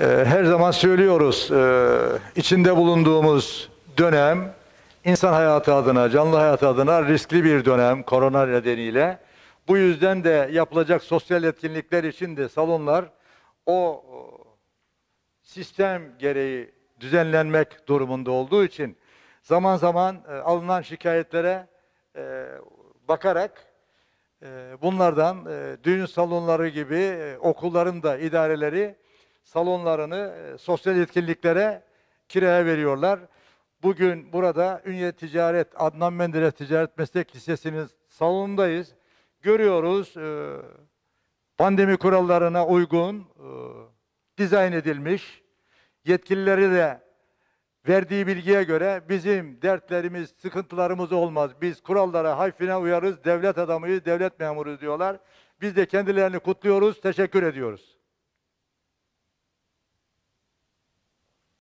Ee, her zaman söylüyoruz e, içinde bulunduğumuz dönem insan hayatı adına, canlı hayatı adına riskli bir dönem korona nedeniyle. Bu yüzden de yapılacak sosyal etkinlikler için de salonlar o sistem gereği düzenlenmek durumunda olduğu için zaman zaman e, alınan şikayetlere e, bakarak bunlardan düğün salonları gibi okulların da idareleri salonlarını e, sosyal etkinliklere kiraya veriyorlar. Bugün burada Ünye Ticaret, Adnan Menderes Ticaret Meslek Lisesi'nin salonundayız. Görüyoruz e, pandemi kurallarına uygun e, dizayn edilmiş. Yetkilileri de verdiği bilgiye göre bizim dertlerimiz, sıkıntılarımız olmaz. Biz kurallara hayfine uyarız, devlet adamıyız, devlet memuru diyorlar. Biz de kendilerini kutluyoruz, teşekkür ediyoruz.